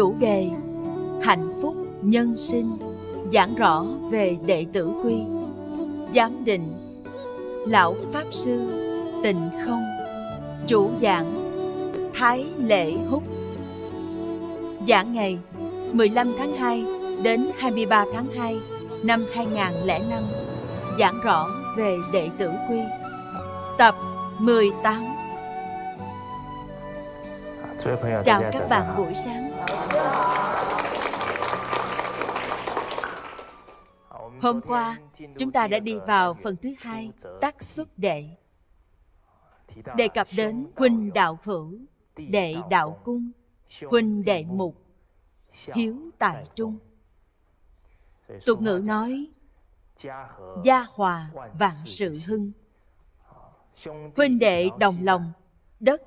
chủ đề hạnh phúc nhân sinh giảng rõ về đệ tử quy giám định lão pháp sư tình không chủ giảng thái lễ húc giảng ngày 15 tháng 2 đến 23 tháng 2 năm 2005 giảng rõ về đệ tử quy tập 18 à, Chào các bạn buổi sáng Hôm qua, chúng ta đã đi vào phần thứ hai, tác xuất đệ. Đề cập đến huynh đạo hữu, đệ đạo cung, huynh đệ mục, hiếu tài trung. Tục ngữ nói, gia hòa vạn sự hưng. Huynh đệ đồng lòng, đất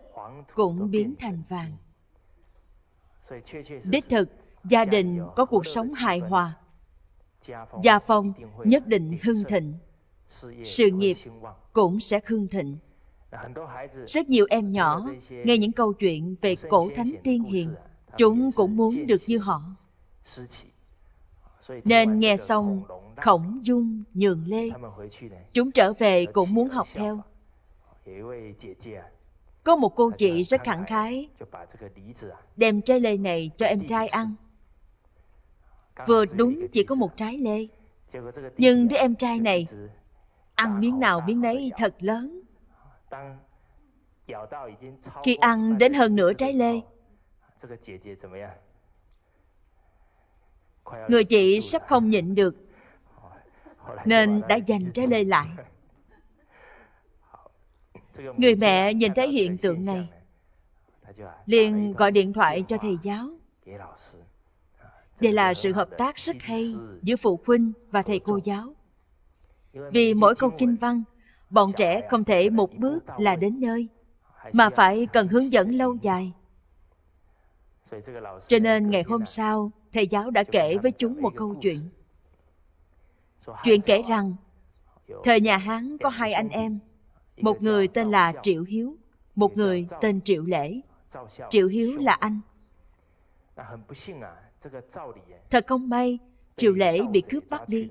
cũng biến thành vàng đích thực gia đình có cuộc sống hài hòa gia phong nhất định hưng thịnh sự nghiệp cũng sẽ hưng thịnh rất nhiều em nhỏ nghe những câu chuyện về cổ thánh tiên hiền chúng cũng muốn được như họ nên nghe xong khổng dung nhường lê chúng trở về cũng muốn học theo có một cô chị rất khẳng khái Đem trái lê này cho em trai ăn Vừa đúng chỉ có một trái lê Nhưng đứa em trai này Ăn miếng nào miếng nấy thật lớn Khi ăn đến hơn nửa trái lê Người chị sắp không nhịn được Nên đã dành trái lê lại người mẹ nhìn thấy hiện tượng này liền gọi điện thoại cho thầy giáo đây là sự hợp tác rất hay giữa phụ huynh và thầy cô giáo vì mỗi câu kinh văn bọn trẻ không thể một bước là đến nơi mà phải cần hướng dẫn lâu dài cho nên ngày hôm sau thầy giáo đã kể với chúng một câu chuyện chuyện kể rằng thời nhà hán có hai anh em một người tên là Triệu Hiếu, một người tên Triệu Lễ. Triệu Hiếu là anh. Thật không may, Triệu Lễ bị cướp bắt đi.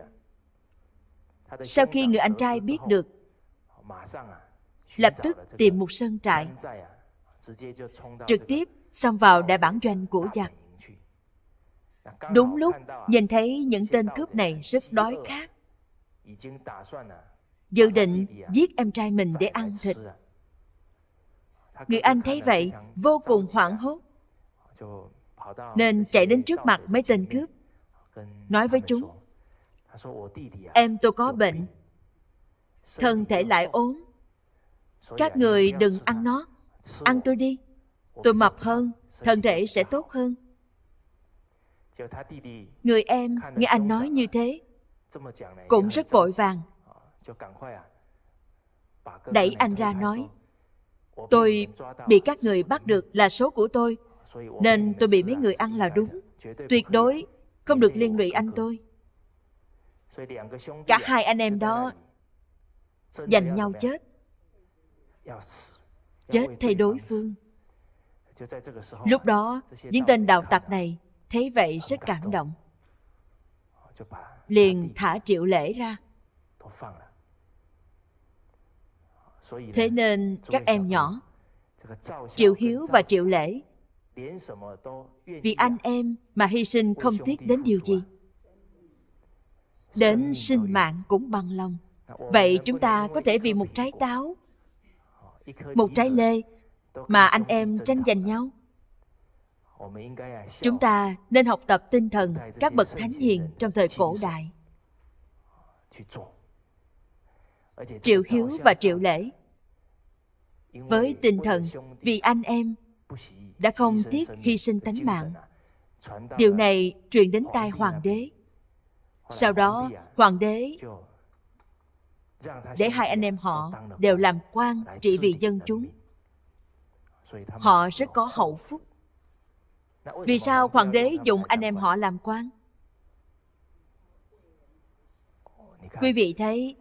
Sau khi người anh trai biết được, lập tức tìm một sân trại, trực tiếp xông vào đại bản doanh của giặc. Đúng lúc nhìn thấy những tên cướp này rất đói khát, dự định giết em trai mình để ăn thịt người anh thấy vậy vô cùng hoảng hốt nên chạy đến trước mặt mấy tên cướp nói với chúng em tôi có bệnh thân thể lại ốm các người đừng ăn nó ăn tôi đi tôi mập hơn thân thể sẽ tốt hơn người em nghe anh nói như thế cũng rất vội vàng À. Đẩy anh ra nói, tôi bị à? các người bắt ừ. được là số của tôi, à, nên tôi bị mấy người ăn là đúng. Tuyệt đối không được liên lụy anh tôi. Cả hai anh em đó giành nhau chết. Chết thay đối phương. Lúc đó, những tên đạo tặc này thấy vậy rất cảm động. Ờ, Liền thả triệu lễ ra thế nên các em nhỏ triệu hiếu và triệu lễ vì anh em mà hy sinh không tiếc đến điều gì đến sinh mạng cũng bằng lòng vậy chúng ta có thể vì một trái táo một trái lê mà anh em tranh giành nhau chúng ta nên học tập tinh thần các bậc thánh hiền trong thời cổ đại triệu hiếu và triệu lễ với tinh thần vì anh em đã không tiếc hy sinh tánh mạng. Điều này truyền đến tai hoàng đế. Sau đó, hoàng đế để hai anh em họ đều làm quan trị vì dân chúng. Họ rất có hậu phúc. Vì sao hoàng đế dùng anh em họ làm quan? Quý vị thấy,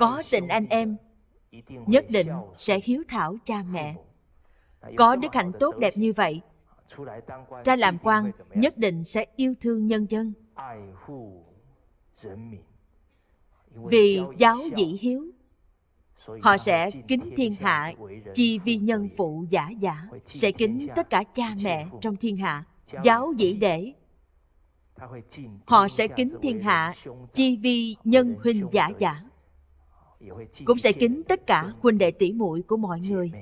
có tình anh em nhất định sẽ hiếu thảo cha mẹ có đức hạnh tốt đẹp như vậy ra làm quan nhất định sẽ yêu thương nhân dân vì giáo dĩ hiếu họ sẽ kính thiên hạ chi vi nhân phụ giả giả sẽ kính tất cả cha mẹ trong thiên hạ giáo dĩ để họ sẽ kính thiên hạ chi vi nhân huynh giả giả cũng sẽ kính tất cả huynh đệ tỷ muội của mọi người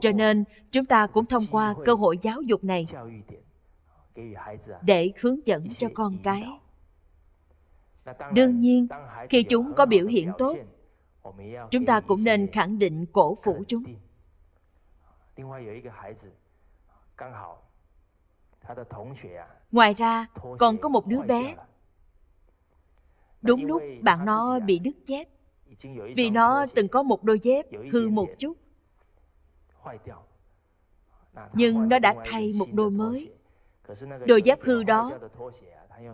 cho nên chúng ta cũng thông qua cơ hội giáo dục này để hướng dẫn cho con cái đương nhiên khi chúng có biểu hiện tốt chúng ta cũng nên khẳng định cổ vũ chúng ngoài ra còn có một đứa bé Đúng lúc bạn nó bị đứt dép Vì nó từng có một đôi dép hư một chút Nhưng nó đã thay một đôi mới Đôi dép hư đó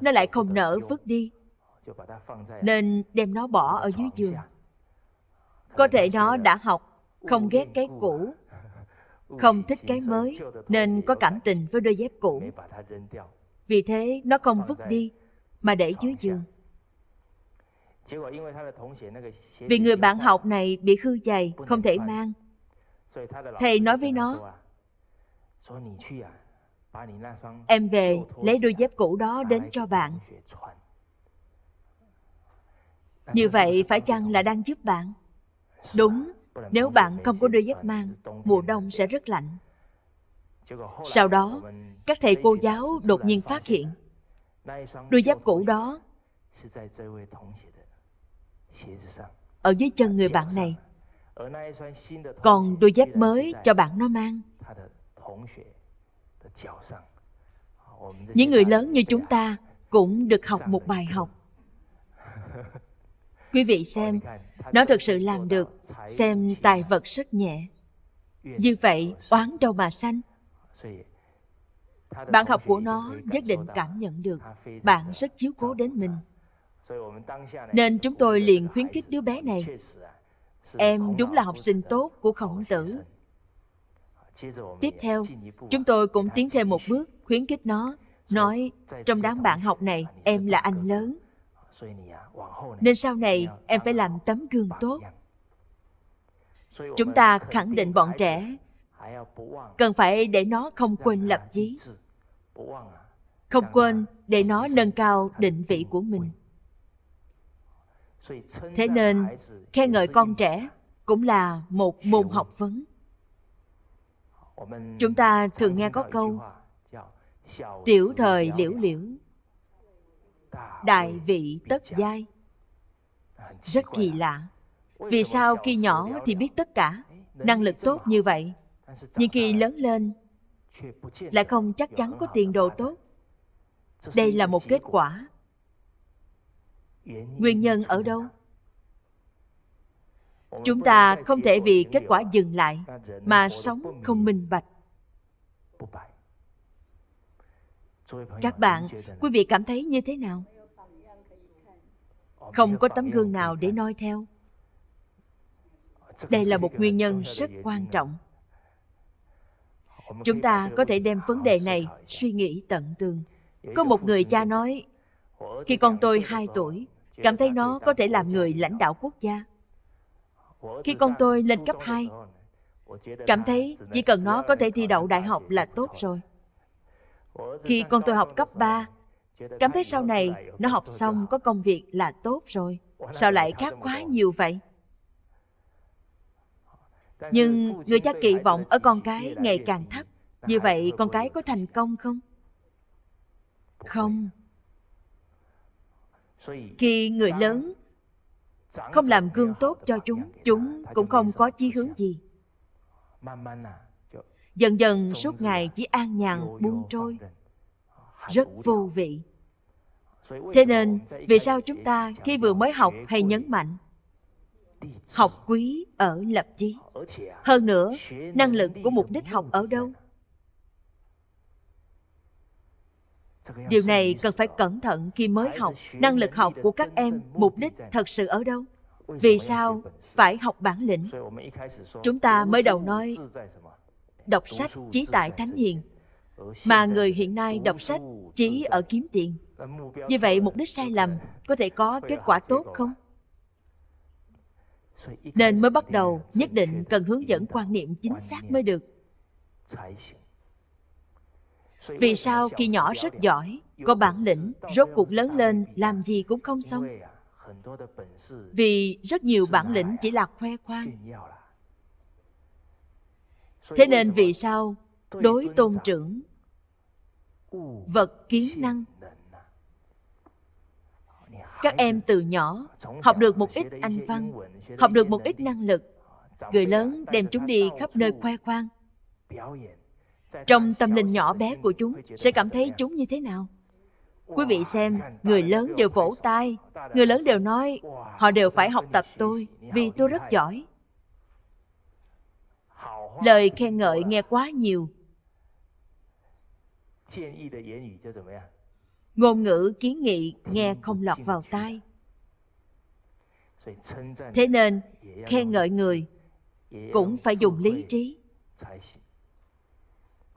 Nó lại không nỡ vứt đi Nên đem nó bỏ ở dưới giường Có thể nó đã học Không ghét cái cũ Không thích cái mới Nên có cảm tình với đôi dép cũ Vì thế nó không vứt đi Mà để dưới giường vì người bạn học này bị hư giày không thể mang. Thầy nói với nó, Em về lấy đôi dép cũ đó đến cho bạn. Như vậy phải chăng là đang giúp bạn? Đúng, nếu bạn không có đôi dép mang, mùa đông sẽ rất lạnh. Sau đó, các thầy cô giáo đột nhiên phát hiện đôi dép cũ đó ở dưới chân người bạn này còn đôi dép mới cho bạn nó mang những người lớn như chúng ta cũng được học một bài học quý vị xem nó thực sự làm được xem tài vật rất nhẹ như vậy oán đâu mà sanh bạn học của nó nhất định cảm nhận được bạn rất chiếu cố đến mình nên chúng tôi liền khuyến khích đứa bé này. Em đúng là học sinh tốt của khổng tử. Ờ, Tiếp theo, chúng tôi cũng tiến thêm một bước, khuyến khích nó, nói trong đám bạn học này em là anh lớn. Nên sau này em phải làm tấm gương tốt. Chúng ta khẳng định bọn trẻ cần phải để nó không quên lập chí à. không quên để nó nâng cao định vị của mình thế nên khen ngợi con trẻ cũng là một môn học vấn chúng ta thường nghe có câu tiểu thời liễu liễu đại vị tất giai rất kỳ lạ vì sao khi nhỏ thì biết tất cả năng lực tốt như vậy nhưng khi lớn lên lại không chắc chắn có tiền đồ tốt đây là một kết quả nguyên nhân ở đâu chúng ta không thể vì kết quả dừng lại mà sống không minh bạch các bạn quý vị cảm thấy như thế nào không có tấm gương nào để noi theo đây là một nguyên nhân rất quan trọng chúng ta có thể đem vấn đề này suy nghĩ tận tường có một người cha nói khi con tôi 2 tuổi cảm thấy nó có thể làm người lãnh đạo quốc gia khi con tôi lên cấp 2 cảm thấy chỉ cần nó có thể thi đậu đại học là tốt rồi khi con tôi học cấp 3 cảm thấy sau này nó học xong có công việc là tốt rồi sao lại khác quá nhiều vậy nhưng người cha kỳ vọng ở con cái ngày càng thấp như vậy con cái có thành công không không khi người lớn không làm gương tốt cho chúng, chúng cũng không có chí hướng gì. Dần dần suốt ngày chỉ an nhàn buông trôi, rất vô vị. Thế nên, vì sao chúng ta khi vừa mới học hay nhấn mạnh học quý ở lập chí hơn nữa năng lực của mục đích học ở đâu điều này cần phải cẩn thận khi mới học năng lực học của các em mục đích thật sự ở đâu vì sao phải học bản lĩnh chúng ta mới đầu nói đọc sách chí tại thánh hiền mà người hiện nay đọc sách chỉ ở kiếm tiền như vậy mục đích sai lầm có thể có kết quả tốt không nên mới bắt đầu nhất định cần hướng dẫn quan niệm chính xác mới được vì sao khi nhỏ rất giỏi, có bản lĩnh, rốt cuộc lớn lên làm gì cũng không xong? Vì rất nhiều bản lĩnh chỉ là khoe khoang. Thế nên vì sao đối tôn trưởng vật kiến năng các em từ nhỏ học được một ít anh văn học được một ít năng lực người lớn đem chúng đi khắp nơi khoe khoang trong tâm linh nhỏ bé của chúng sẽ cảm thấy chúng như thế nào quý vị xem người lớn đều vỗ tay người lớn đều nói họ đều phải học tập tôi vì tôi rất giỏi lời khen ngợi nghe quá nhiều ngôn ngữ kiến nghị nghe không lọt vào tai thế nên khen ngợi người cũng phải dùng lý trí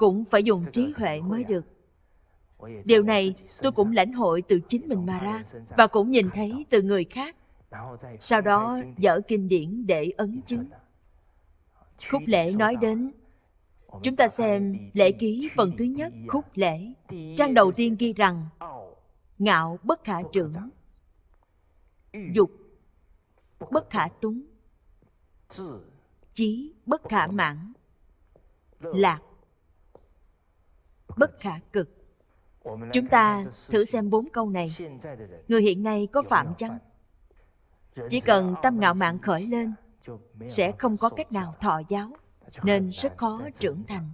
cũng phải dùng trí huệ mới được điều này tôi cũng lãnh hội từ chính mình mà ra và cũng nhìn thấy từ người khác sau đó dở kinh điển để ấn chứng khúc lễ nói đến chúng ta xem lễ ký phần thứ nhất khúc lễ trang đầu tiên ghi rằng ngạo bất khả trưởng dục bất khả túng chí bất khả mãn lạc bất khả cực chúng ta thử xem bốn câu này người hiện nay có phạm chăng chỉ cần tâm ngạo mạn khởi lên sẽ không có cách nào thọ giáo nên rất khó trưởng thành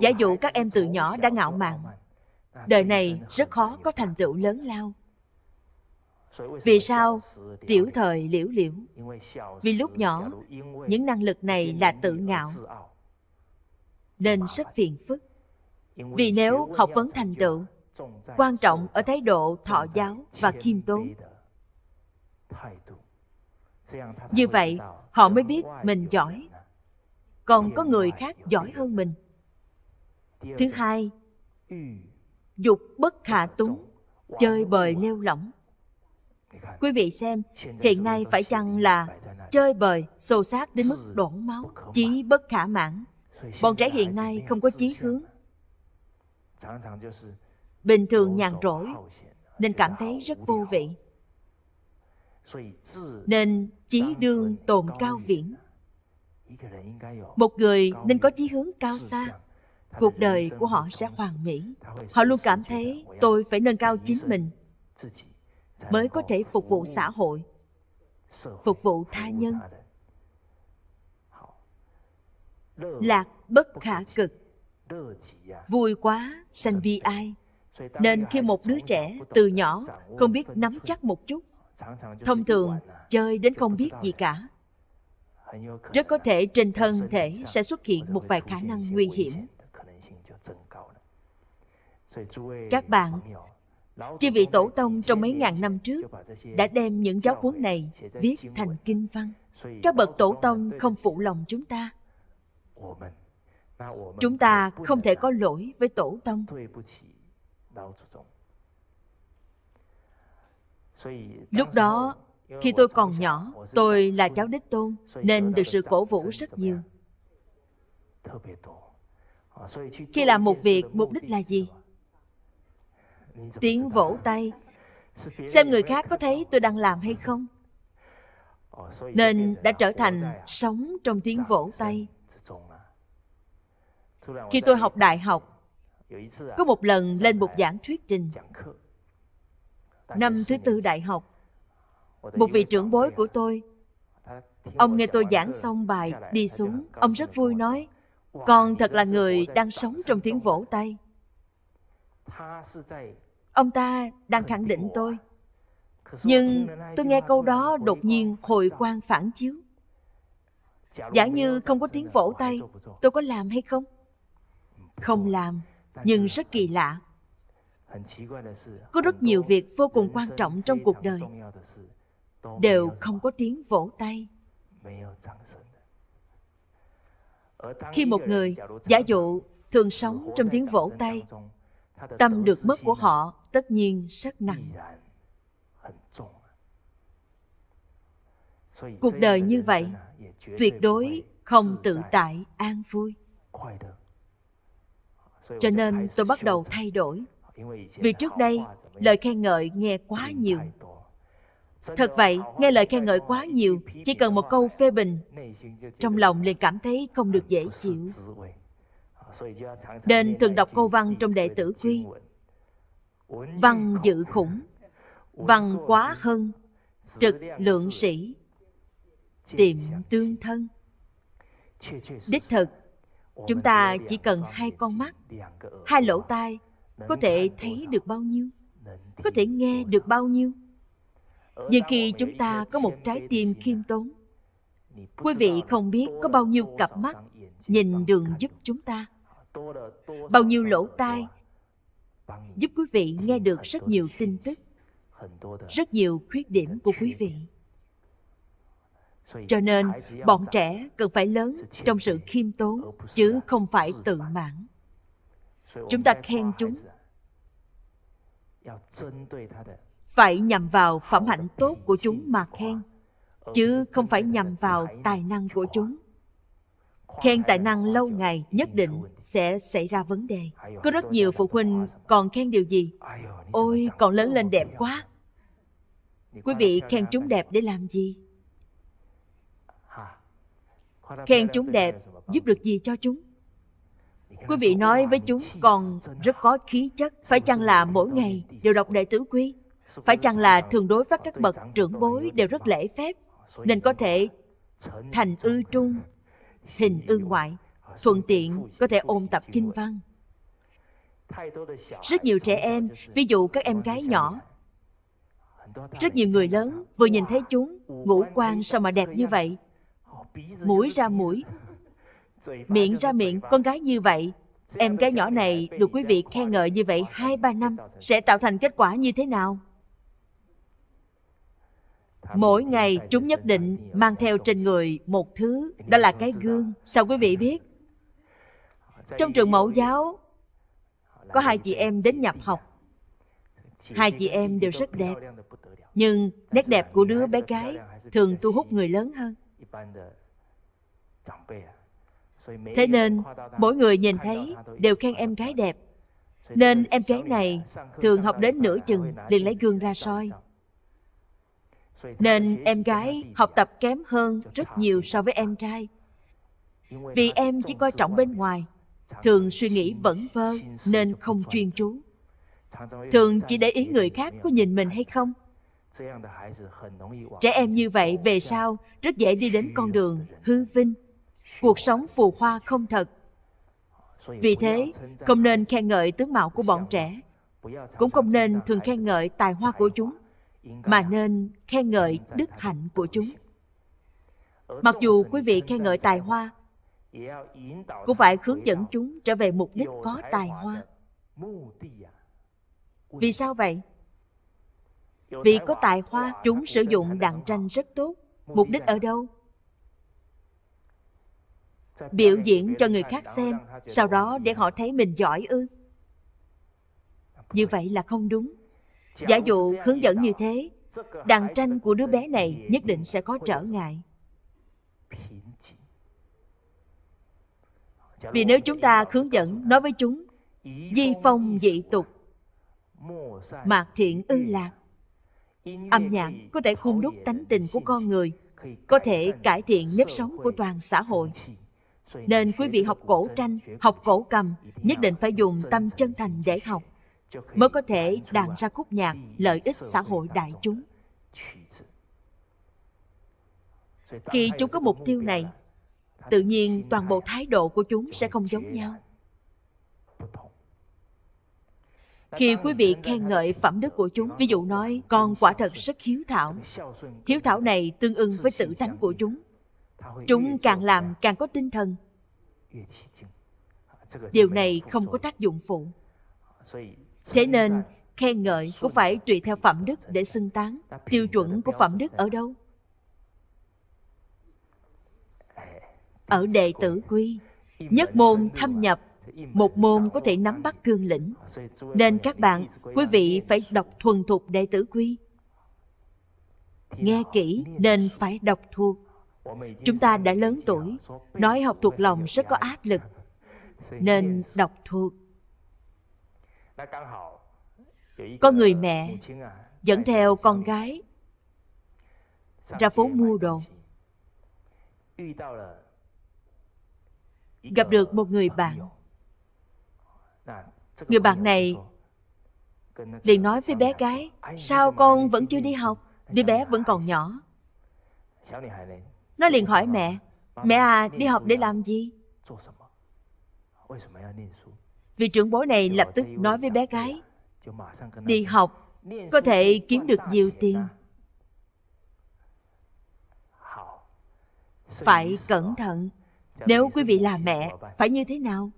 giả dụ các em từ nhỏ đã ngạo mạn đời này rất khó có thành tựu lớn lao vì sao tiểu thời liễu liễu vì lúc nhỏ những năng lực này là tự ngạo nên rất phiền phức vì nếu học vấn thành tựu, quan trọng ở thái độ thọ giáo và khiêm tốn. Như vậy, họ mới biết mình giỏi. Còn có người khác giỏi hơn mình. Thứ hai, dục bất khả túng, chơi bời à. lêu lỏng. Quý vị xem, hiện nay phải chăng là chơi bời, xô sát đến mức đổ máu, chí bất khả mãn. Bọn trẻ hiện nay không có chí hướng, bình thường nhàn rỗi nên cảm thấy rất vô vị nên chí đương tồn cao viễn một người nên có chí hướng cao xa cuộc đời của họ sẽ hoàn mỹ họ luôn cảm thấy tôi phải nâng cao chính mình mới có thể phục vụ xã hội phục vụ tha nhân lạc bất khả cực À. vui quá sanh bi ai nên khi một đứa trẻ từ nhỏ không biết nắm chắc một chút thông thường chơi đến không biết gì cả rất có thể trên thân thể sẽ xuất hiện một vài khả năng nguy hiểm các bạn chư vị tổ tông trong mấy ngàn năm trước đã đem những giáo huấn này viết thành kinh văn các bậc tổ tông không phụ lòng chúng ta chúng ta không thể có lỗi với tổ tông lúc đó khi tôi còn nhỏ tôi là cháu đích tôn nên được sự cổ vũ rất nhiều khi làm một việc mục đích là gì tiếng vỗ tay xem người khác có thấy tôi đang làm hay không nên đã trở thành sống trong tiếng vỗ tay khi tôi học đại học, có một lần lên một giảng thuyết trình. Năm thứ tư đại học, một vị trưởng bối của tôi, ông nghe tôi giảng xong bài, đi xuống, ông rất vui nói, con thật là người đang sống trong tiếng vỗ tay. Ông ta đang khẳng định tôi. Nhưng tôi nghe câu đó đột nhiên hồi quang phản chiếu. Giả như không có tiếng vỗ tay, tôi có làm hay không? không làm nhưng rất kỳ lạ có rất nhiều việc vô cùng quan trọng trong cuộc đời đều không có tiếng vỗ tay khi một người giả dụ thường sống trong tiếng vỗ tay tâm được mất của họ tất nhiên rất nặng cuộc đời như vậy tuyệt đối không tự tại an vui cho nên tôi bắt đầu thay đổi vì trước đây lời khen ngợi nghe quá nhiều thật vậy nghe lời khen ngợi quá nhiều chỉ cần một câu phê bình trong lòng liền cảm thấy không được dễ chịu nên thường đọc câu văn trong đệ tử quy văn dự khủng văn quá hơn trực lượng sĩ tiệm tương thân đích thực chúng ta chỉ cần hai con mắt hai lỗ tai có thể thấy được bao nhiêu có thể nghe được bao nhiêu nhưng khi chúng ta có một trái tim khiêm tốn quý vị không biết có bao nhiêu cặp mắt nhìn đường giúp chúng ta à, bao nhiêu lỗ tai giúp quý vị nghe được rất nhiều tin tức rất nhiều khuyết điểm của quý vị cho nên bọn trẻ cần phải lớn trong sự khiêm tốn chứ không phải tự mãn chúng ta khen chúng phải nhằm vào phẩm hạnh tốt của chúng mà khen chứ không phải nhằm vào tài năng của chúng khen tài năng lâu ngày nhất định sẽ xảy ra vấn đề có rất nhiều phụ huynh còn khen điều gì ôi còn lớn lên đẹp quá quý vị khen chúng đẹp để làm gì khen chúng đẹp giúp được gì cho chúng quý vị nói với chúng còn rất có khí chất phải chăng là mỗi ngày đều đọc đệ tử quy phải chăng là thường đối với các bậc trưởng bối đều rất lễ phép nên có thể thành ư trung hình ư ngoại thuận tiện có thể ôn tập kinh văn rất nhiều trẻ em ví dụ các em gái nhỏ rất nhiều người lớn vừa nhìn thấy chúng ngũ quan sao mà đẹp như vậy mũi ra mũi miệng ra miệng con gái như vậy em gái nhỏ này được quý vị khen ngợi như vậy hai ba năm sẽ tạo thành kết quả như thế nào mỗi ngày chúng nhất định mang theo trên người một thứ đó là cái gương sao quý vị biết trong trường mẫu giáo có hai chị em đến nhập học hai chị em đều rất đẹp nhưng nét đẹp của đứa bé gái thường thu hút người lớn hơn Thế nên, mỗi người nhìn thấy đều khen em gái đẹp. Nên em gái này thường học đến nửa chừng liền lấy gương ra soi. Nên em gái học tập kém hơn rất nhiều so với em trai. Vì em chỉ coi trọng bên ngoài, thường suy nghĩ vẩn vơ nên không chuyên chú. Thường chỉ để ý người khác có nhìn mình hay không. Trẻ em như vậy về sau rất dễ đi đến con đường hư vinh, cuộc sống phù hoa không thật. Vì thế, không nên khen ngợi tướng mạo của bọn trẻ, cũng không nên thường khen ngợi tài hoa của chúng, mà nên khen ngợi đức hạnh của chúng. Mặc dù quý vị khen ngợi tài hoa, cũng phải hướng dẫn chúng trở về mục đích có tài hoa. Vì sao vậy? Vì có tài hoa, chúng sử dụng đặng tranh rất tốt. Mục đích ở đâu? biểu diễn cho người khác xem sau đó để họ thấy mình giỏi ư như vậy là không đúng giả dụ hướng dẫn như thế đàn tranh của đứa bé này nhất định sẽ có trở ngại vì nếu chúng ta hướng dẫn nói với chúng di phong dị tục mạc thiện ư lạc âm nhạc có thể khung đúc tánh tình của con người có thể cải thiện nếp sống của toàn xã hội nên quý vị học cổ tranh, học cổ cầm, nhất định phải dùng tâm chân thành để học, mới có thể đàn ra khúc nhạc lợi ích xã hội đại chúng. Khi chúng có mục tiêu này, tự nhiên toàn bộ thái độ của chúng sẽ không giống nhau. Khi quý vị khen ngợi phẩm đức của chúng, ví dụ nói, con quả thật rất hiếu thảo. Hiếu thảo này tương ưng với tự tánh của chúng chúng càng làm càng có tinh thần điều này không có tác dụng phụ thế nên khen ngợi cũng phải tùy theo phẩm đức để xưng tán tiêu chuẩn của phẩm đức ở đâu ở đệ tử quy nhất môn thâm nhập một môn có thể nắm bắt cương lĩnh nên các bạn quý vị phải đọc thuần thục đệ tử quy nghe kỹ nên phải đọc thuộc chúng ta đã lớn tuổi nói học thuộc lòng rất có áp lực nên đọc thuộc có người mẹ dẫn theo con gái ra phố mua đồ gặp được một người bạn người bạn này liền nói với bé gái sao con vẫn chưa đi học đứa bé vẫn còn nhỏ nó liền hỏi mẹ, mẹ à, đi học để làm gì? Vị trưởng bối này lập tức nói với bé gái, đi học có thể kiếm được nhiều tiền. Phải cẩn thận, nếu quý vị là mẹ, phải như thế nào?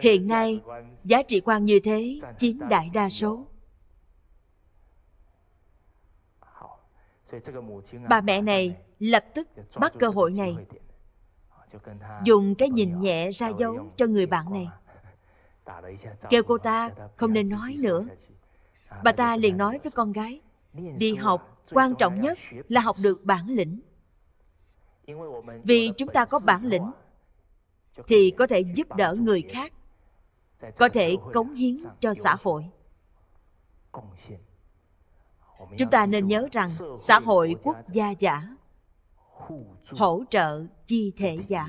Hiện nay, giá trị quan như thế chiếm đại đa số. Bà mẹ này lập tức bắt cơ hội này à, Dùng cái nhìn nhẹ ra dấu cho người bạn này Kêu cô ta không nên nói nữa à, Bà ta liền à, nói với con gái Đi học quan trọng nhất là học được bản lĩnh Vì chúng ta có bản lĩnh Thì có thể giúp đỡ người khác Có thể cống hiến cho xã hội chúng ta nên nhớ rằng xã hội quốc gia giả hỗ trợ chi thể giả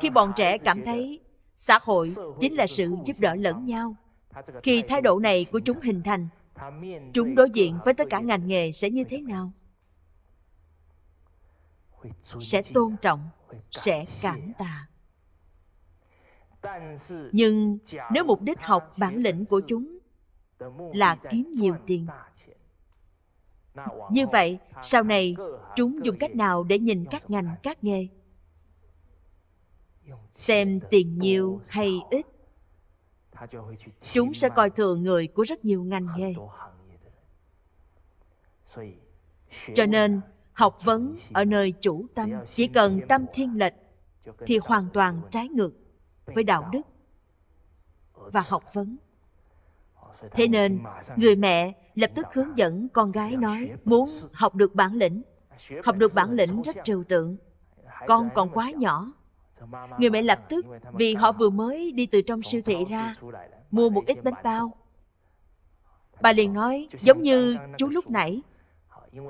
khi bọn trẻ cảm thấy xã hội chính là sự giúp đỡ lẫn nhau khi thái độ này của chúng hình thành chúng đối diện với tất cả ngành nghề sẽ như thế nào sẽ tôn trọng sẽ cảm tạ nhưng nếu mục đích học bản lĩnh của chúng là kiếm nhiều tiền như vậy, sau này chúng dùng cách nào để nhìn các ngành, các nghề? Xem tiền nhiều hay ít. Chúng sẽ coi thường người của rất nhiều ngành nghề. Cho nên, học vấn ở nơi chủ tâm chỉ cần tâm thiên lệch thì hoàn toàn trái ngược với đạo đức và học vấn thế nên người mẹ lập tức hướng dẫn con gái nói muốn học được bản lĩnh học được bản lĩnh rất trừu tượng con còn quá nhỏ người mẹ lập tức vì họ vừa mới đi từ trong siêu thị ra mua một ít bánh bao bà liền nói giống như chú lúc nãy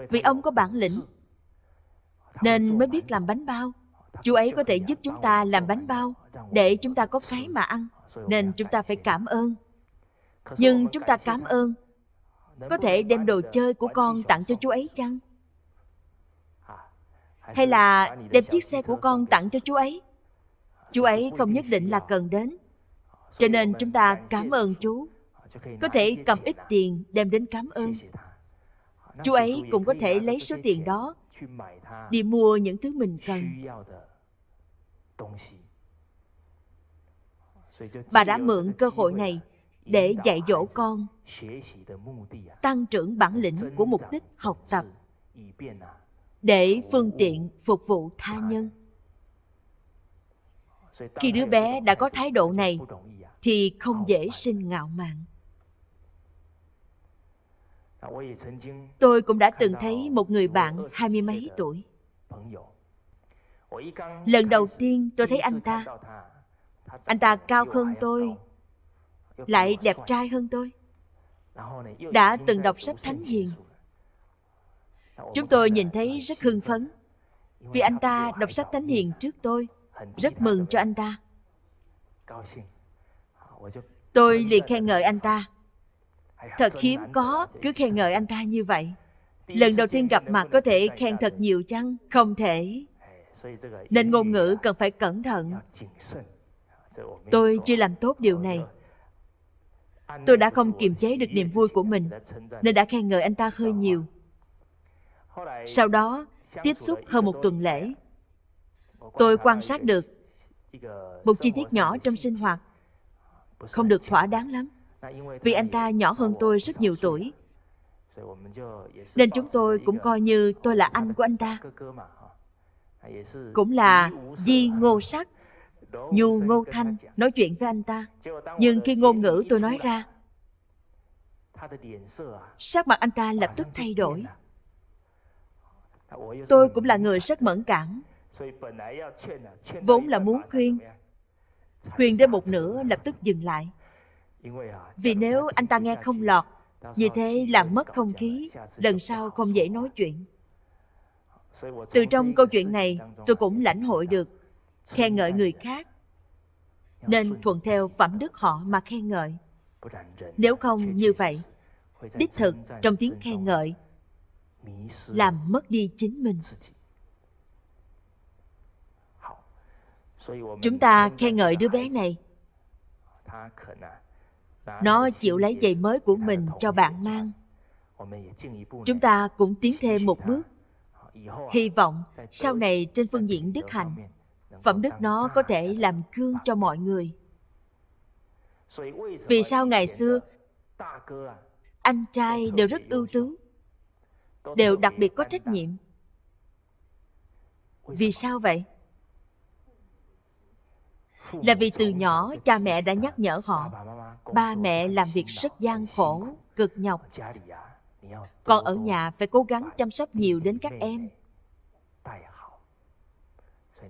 vì ông có bản lĩnh nên mới biết làm bánh bao chú ấy có thể giúp chúng ta làm bánh bao để chúng ta có cái mà ăn nên chúng ta phải cảm ơn nhưng chúng ta cảm ơn có thể đem đồ chơi của con tặng cho chú ấy chăng hay là đem chiếc xe của con tặng cho chú ấy chú ấy không nhất định là cần đến cho nên chúng ta cảm ơn chú có thể cầm ít tiền đem đến cảm ơn chú ấy cũng có thể lấy số tiền đó đi mua những thứ mình cần bà đã mượn cơ hội này để dạy dỗ con tăng trưởng bản lĩnh của mục đích học tập để phương tiện phục vụ tha nhân khi đứa bé đã có thái độ này thì không dễ sinh ngạo mạn tôi cũng đã từng thấy một người bạn hai mươi mấy tuổi lần đầu tiên tôi thấy anh ta anh ta cao hơn tôi lại đẹp trai hơn tôi đã từng đọc sách thánh hiền chúng tôi nhìn thấy rất hưng phấn vì anh ta đọc sách thánh hiền trước tôi rất mừng cho anh ta tôi liền khen ngợi anh ta thật hiếm có cứ khen ngợi anh ta như vậy lần đầu tiên gặp mặt có thể khen thật nhiều chăng không thể nên ngôn ngữ cần phải cẩn thận tôi chưa làm tốt điều này Tôi đã không kiềm chế được niềm vui của mình, nên đã khen ngợi anh ta hơi dạ. nhiều. Sau đó, tiếp xúc hơn một tuần lễ, tôi quan sát được một chi tiết nhỏ trong sinh hoạt không được thỏa đáng lắm vì anh ta nhỏ hơn tôi rất nhiều tuổi dạ, nên chúng tôi cũng coi như tôi là anh của anh ta cũng là di ngô sắc Nhu Ngô Thanh nói chuyện với anh ta Nhưng khi ngôn ngữ tôi nói ra Sắc mặt anh ta lập tức thay đổi Tôi cũng là người rất mẫn cảm Vốn là muốn khuyên Khuyên đến một nửa lập tức dừng lại Vì nếu anh ta nghe không lọt Vì thế làm mất không khí Lần sau không dễ nói chuyện Từ trong câu chuyện này tôi cũng lãnh hội được khen ngợi người khác nên thuận theo phẩm đức họ mà khen ngợi nếu không như vậy đích thực trong tiếng khen ngợi làm mất đi chính mình chúng ta khen ngợi đứa bé này nó chịu lấy giày mới của mình cho bạn mang chúng ta cũng tiến thêm một bước hy vọng sau này trên phương diện đức hạnh phẩm đức nó có thể làm gương cho mọi người vì sao ngày xưa anh trai đều rất ưu tú đều đặc biệt có trách nhiệm vì sao vậy là vì từ nhỏ cha mẹ đã nhắc nhở họ ba mẹ làm việc rất gian khổ cực nhọc còn ở nhà phải cố gắng chăm sóc nhiều đến các em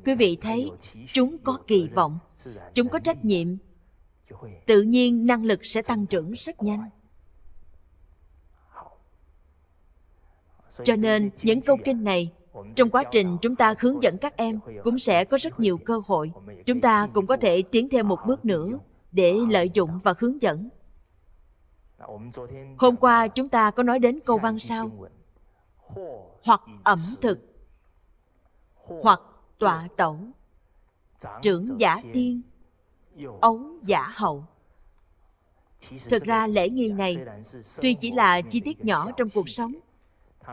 quý vị thấy chúng có kỳ vọng chúng có trách nhiệm tự nhiên năng lực sẽ tăng trưởng rất nhanh cho nên những câu kinh này trong quá trình chúng ta hướng dẫn các em cũng sẽ có rất nhiều cơ hội chúng ta cũng có thể tiến thêm một bước nữa để lợi dụng và hướng dẫn hôm qua chúng ta có nói đến câu văn sao hoặc ẩm thực hoặc tọa tổng trưởng giả tiên ấu giả hậu thực ra lễ nghi này tuy chỉ là chi tiết nhỏ trong cuộc sống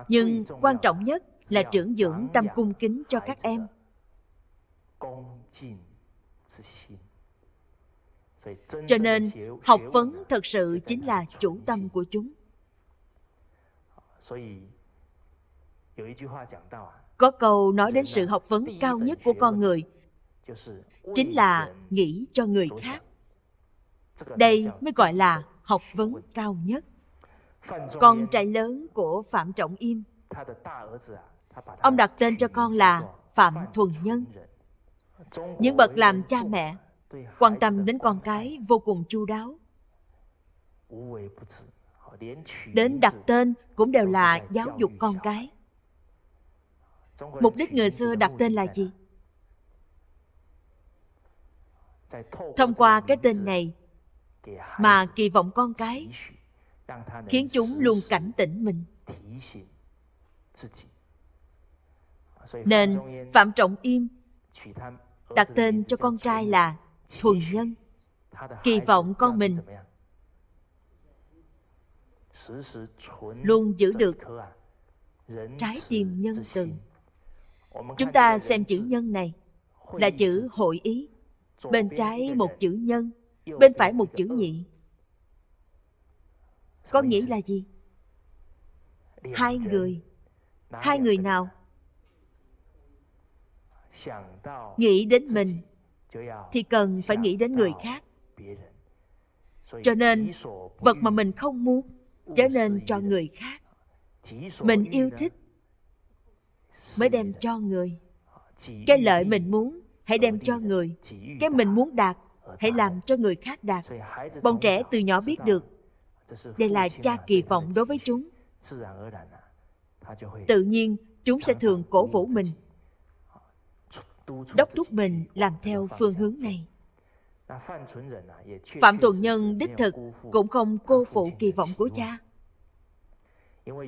nhưng quan trọng nhất là trưởng dưỡng tâm cung kính cho các em cho nên học vấn thật sự chính là chủ tâm của chúng có câu nói đến sự học vấn cao nhất của con người chính là nghĩ cho người khác đây mới gọi là học vấn cao nhất con trai lớn của phạm trọng im ông đặt tên cho con là phạm thuần nhân những bậc làm cha mẹ quan tâm đến con cái vô cùng chu đáo đến đặt tên cũng đều là giáo dục con cái mục đích người xưa đặt tên là gì thông qua cái tên này mà kỳ vọng con cái khiến chúng luôn cảnh tỉnh mình nên phạm trọng im đặt tên cho con trai là thuần nhân kỳ vọng con mình luôn giữ được à? trái tim nhân từ chúng ta xem chữ nhân này là chữ hội ý bên trái một chữ nhân bên phải một chữ nhị có nghĩa là gì hai người hai người nào nghĩ đến mình thì cần phải nghĩ đến người khác cho nên vật mà mình không muốn trở nên cho người khác mình yêu thích mới đem cho người cái lợi mình muốn hãy đem cho người cái mình muốn đạt hãy làm cho người khác đạt bọn trẻ từ nhỏ biết được đây là cha kỳ vọng đối với chúng à. tự nhiên chúng sẽ thường cổ vũ mình đốc thúc mình làm theo phương hướng này à, phạm thuận nhân đích thực cũng không cô phụ kỳ vọng của cha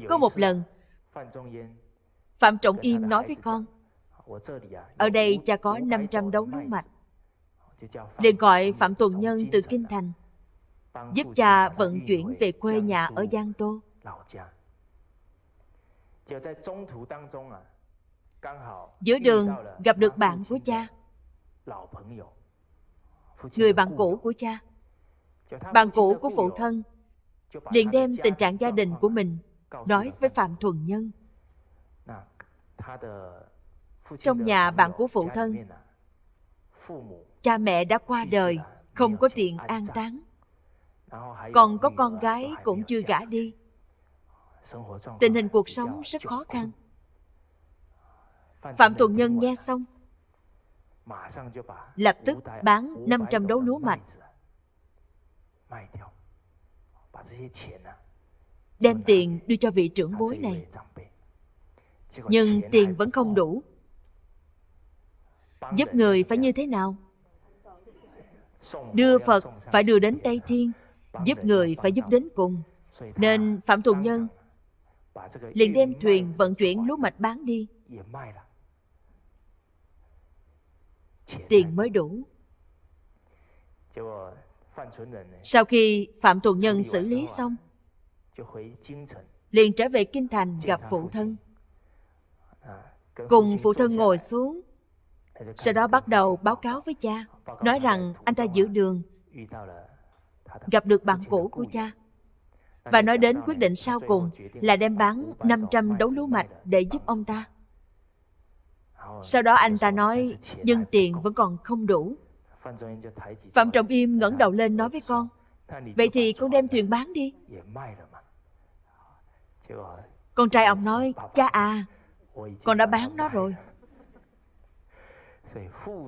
có một lần Phạm Trọng Yên nói với con, ở à, đây cha có 500 đấu lúa mạch. liền gọi Phạm Tuần Nhân từ Kinh Thành, giúp cha vận chuyển về quê nhà ở Giang Tô. À, Giữa đường gặp được bạn của cha, người bạn cũ của cha, bạn cũ của phụ thân, liền đem tình trạng gia đình của mình nói với Phạm Thuần Nhân trong nhà bạn của phụ thân, cha mẹ đã qua đời, không có tiền an táng. Còn có con gái cũng chưa gả đi. Tình hình cuộc sống rất khó khăn. Phạm Thuận Nhân nghe xong, lập tức bán 500 đấu lúa mạch đem tiền đưa cho vị trưởng bối này nhưng tiền vẫn không đủ giúp người phải như thế nào đưa phật phải đưa đến tây thiên giúp người phải giúp đến cùng nên phạm tùng nhân liền đem thuyền vận chuyển lúa mạch bán đi tiền mới đủ sau khi phạm tùng nhân xử lý xong liền trở về kinh thành gặp phụ thân cùng phụ thân ngồi xuống sau đó bắt đầu báo cáo với cha nói rằng anh ta giữ đường gặp được bạn cũ của cha và nói đến quyết định sau cùng là đem bán 500 đấu lúa mạch để giúp ông ta. Sau đó anh ta nói, nhưng tiền vẫn còn không đủ. Phạm Trọng Im ngẩng đầu lên nói với con, vậy thì con đem thuyền bán đi. Con trai ông nói, cha à, con đã bán nó rồi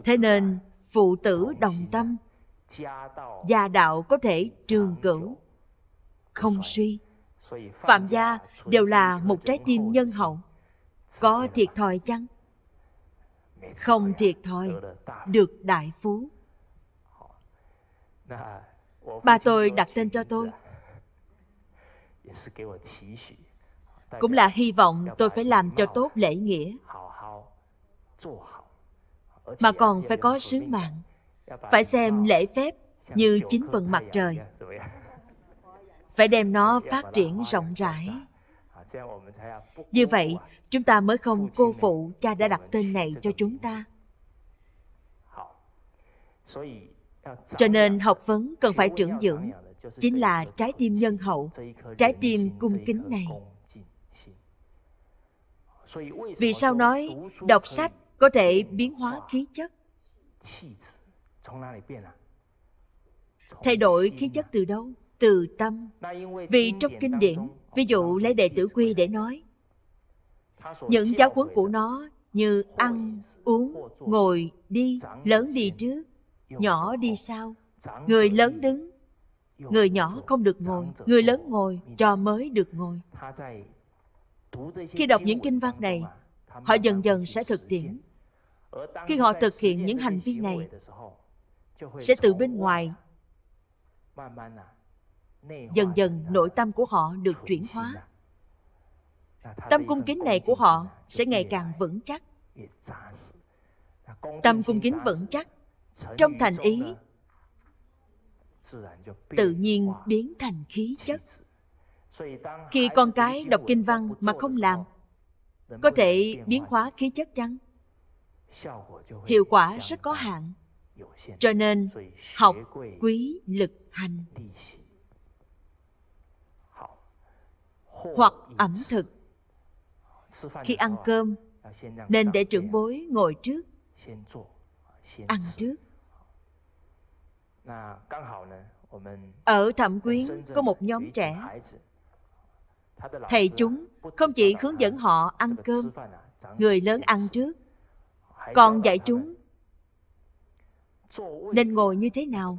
thế nên phụ tử đồng tâm gia đạo có thể trường cửu không suy phạm gia đều là một trái tim nhân hậu có thiệt thòi chăng không thiệt thòi được đại phú ba tôi đặt tên cho tôi cũng là hy vọng tôi phải làm cho tốt lễ nghĩa mà còn phải có sứ mạng phải xem lễ phép như chính phần mặt trời phải đem nó phát triển rộng rãi như vậy chúng ta mới không cô phụ cha đã đặt tên này cho chúng ta cho nên học vấn cần phải trưởng dưỡng chính là trái tim nhân hậu trái tim cung kính này vì sao nói đọc sách có thể biến hóa khí chất? À? Thay đổi khí chất à? từ đâu? Từ tâm. Vì trong kinh điển, ví dụ lấy đệ tử quy để nói, những giáo huấn của nó như ăn, uống, ngồi, đi, lớn đi trước, nhỏ đi sau, người lớn đứng, người nhỏ không được ngồi, người lớn ngồi, cho mới được ngồi. Khi đọc những kinh văn này, họ dần dần sẽ thực tiễn. Khi họ thực hiện những hành vi này, sẽ từ bên ngoài dần dần nội tâm của họ được chuyển hóa tâm cung kính này của họ sẽ ngày càng vững chắc tâm cung kính vững chắc trong thành ý tự nhiên biến thành khí chất khi con cái đọc kinh văn mà không làm có thể biến hóa khí chất chăng hiệu quả rất có hạn cho nên học quý lực hành hoặc ẩm thực khi ăn cơm nên để trưởng bối ngồi trước ăn trước ở thẩm quyến có một nhóm trẻ thầy chúng không chỉ hướng dẫn họ ăn cơm người lớn ăn trước còn dạy chúng nên ngồi như thế nào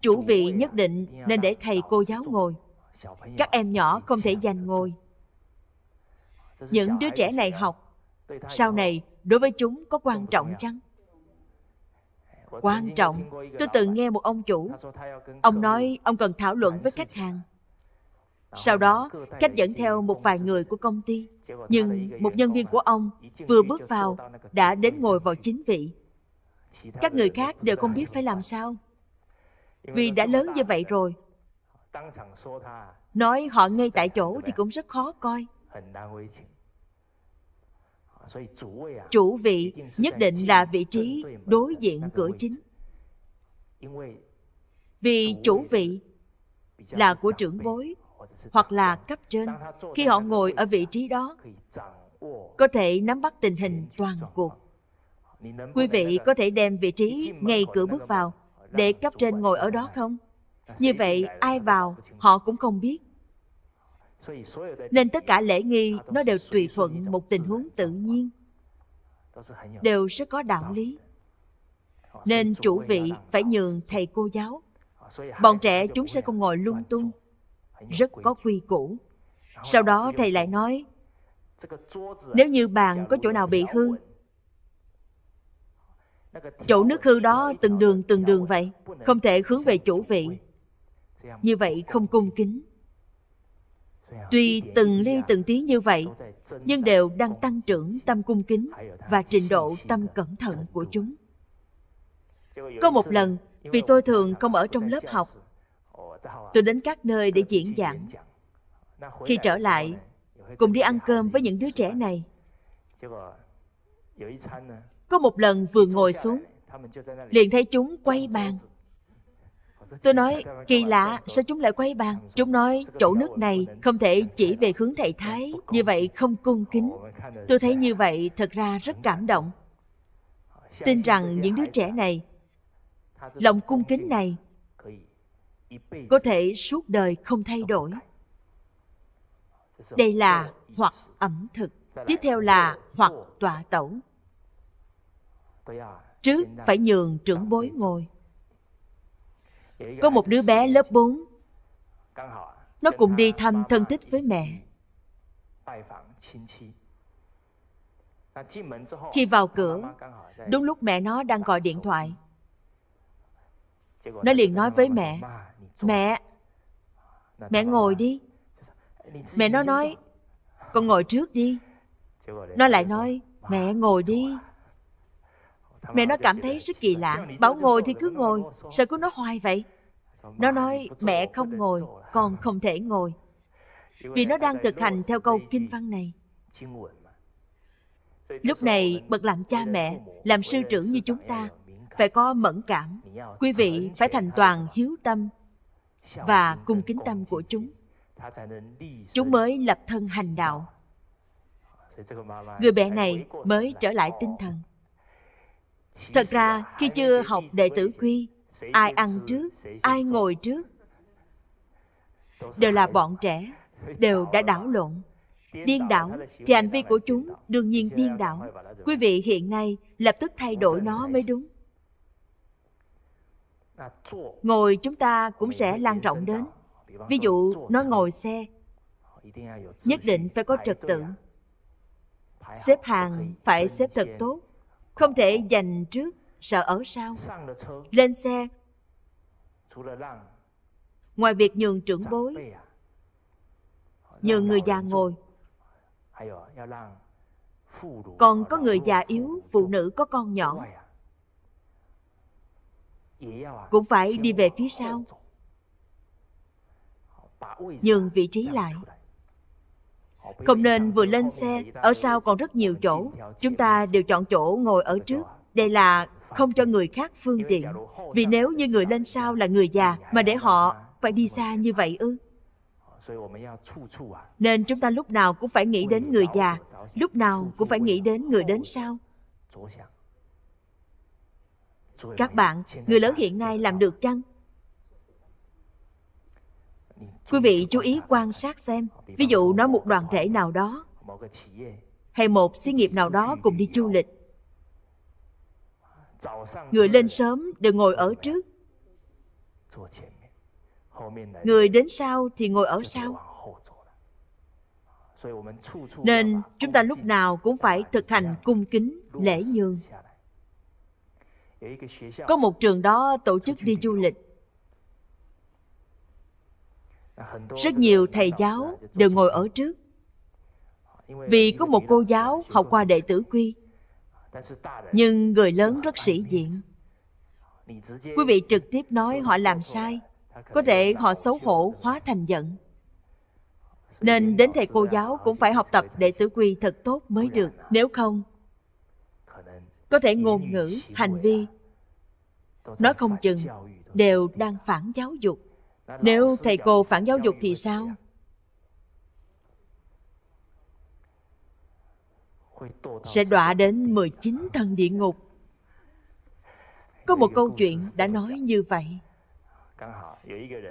chủ vị nhất định nên để thầy cô giáo ngồi các em nhỏ không thể giành ngồi những đứa trẻ này học sau này đối với chúng có quan trọng chăng quan trọng tôi từng nghe một ông chủ ông nói ông cần thảo luận với khách hàng sau đó khách dẫn theo một vài người của công ty nhưng một nhân viên của ông vừa bước vào đã đến ngồi vào chính vị các người khác đều không biết phải làm sao vì đã lớn như vậy rồi nói họ ngay tại chỗ thì cũng rất khó coi chủ vị nhất định là vị trí đối diện cửa chính vì chủ vị là của trưởng bối hoặc là cấp trên khi họ ngồi ở vị trí đó có thể nắm bắt tình hình toàn cuộc quý vị có thể đem vị trí ngay cửa bước vào để cấp trên ngồi ở đó không như vậy ai vào họ cũng không biết nên tất cả lễ nghi nó đều tùy thuận một tình huống tự nhiên đều sẽ có đạo lý nên chủ vị phải nhường thầy cô giáo bọn trẻ chúng sẽ không ngồi lung tung rất có quy củ sau đó thầy lại nói nếu như bàn có chỗ nào bị hư chỗ nước hư đó từng đường từng đường vậy không thể hướng về chủ vị như vậy không cung kính Tuy từng ly từng tí như vậy, nhưng đều đang tăng trưởng tâm cung kính và trình độ tâm cẩn thận của chúng. Có một lần, vì tôi thường không ở trong lớp học, tôi đến các nơi để diễn giảng. Khi trở lại, cùng đi ăn cơm với những đứa trẻ này. Có một lần vừa ngồi xuống, liền thấy chúng quay bàn Tôi nói, kỳ lạ, sao chúng lại quay bàn? Chúng nói, chỗ nước này không thể chỉ về hướng thầy Thái, như vậy không cung kính. Tôi thấy như vậy thật ra rất cảm động. Tin rằng những đứa trẻ này, lòng cung kính này, có thể suốt đời không thay đổi. Đây là hoặc ẩm thực. Tiếp theo là hoặc tọa tẩu. Trước phải nhường trưởng bối ngồi có một đứa bé lớp 4 Nó cùng đi thăm thân thích với mẹ Khi vào cửa Đúng lúc mẹ nó đang gọi điện thoại Nó liền nói với mẹ Mẹ Mẹ ngồi đi Mẹ nó nói Con ngồi trước đi Nó lại nói Mẹ ngồi đi Mẹ nó cảm thấy rất kỳ lạ Bảo ngồi thì cứ ngồi Sao cứ nói hoài vậy nó nói mẹ không ngồi, con không thể ngồi. Vì nó đang thực hành theo câu kinh văn này. Lúc này, bậc làm cha mẹ, làm sư trưởng như chúng ta, phải có mẫn cảm. Quý vị phải thành toàn hiếu tâm và cung kính tâm của chúng. Chúng mới lập thân hành đạo. Người mẹ này mới trở lại tinh thần. Thật ra, khi chưa học đệ tử quy, ai ăn trước ai ngồi trước đều là bọn trẻ đều đã đảo lộn điên đảo thì hành vi của chúng đương nhiên điên đảo quý vị hiện nay lập tức thay đổi nó mới đúng ngồi chúng ta cũng sẽ lan rộng đến ví dụ nó ngồi xe nhất định phải có trật tự xếp hàng phải xếp thật tốt không thể dành trước sợ ở sau Lên xe, ngoài việc nhường trưởng bối, nhường người già ngồi, còn có người già yếu, phụ nữ có con nhỏ, à? À, cũng phải đi về phía sau, nhường vị trí lại. Không nên vừa lên xe, ở sau còn rất nhiều chỗ. Chúng ta đều chọn chỗ ngồi ở trước. Đây là không cho người khác phương tiện. Vì nếu như người lên sau là người già mà để họ phải đi xa như vậy ư? Ờ, Nên chúng ta lúc nào cũng phải nghĩ đến người già, lúc nào cũng phải nghĩ đến người đến sau. Các bạn, người lớn hiện nay làm được chăng? Quý vị chú ý quan sát xem, ví dụ nói một đoàn thể nào đó hay một xí nghiệp nào đó cùng đi du lịch người lên sớm đều ngồi ở trước người đến sau thì ngồi ở sau nên chúng ta lúc nào cũng phải thực hành cung kính lễ nhường có một trường đó tổ chức đi du lịch rất nhiều thầy giáo đều ngồi ở trước vì có một cô giáo học qua đệ tử quy nhưng người lớn rất sĩ diện quý vị trực tiếp nói họ làm sai có thể họ xấu hổ hóa thành giận nên đến thầy cô giáo cũng phải học tập để tử quy thật tốt mới được nếu không có thể ngôn ngữ hành vi nói không chừng đều đang phản giáo dục nếu thầy cô phản giáo dục thì sao sẽ đọa đến 19 thân địa ngục. Có một câu chuyện đã nói như vậy.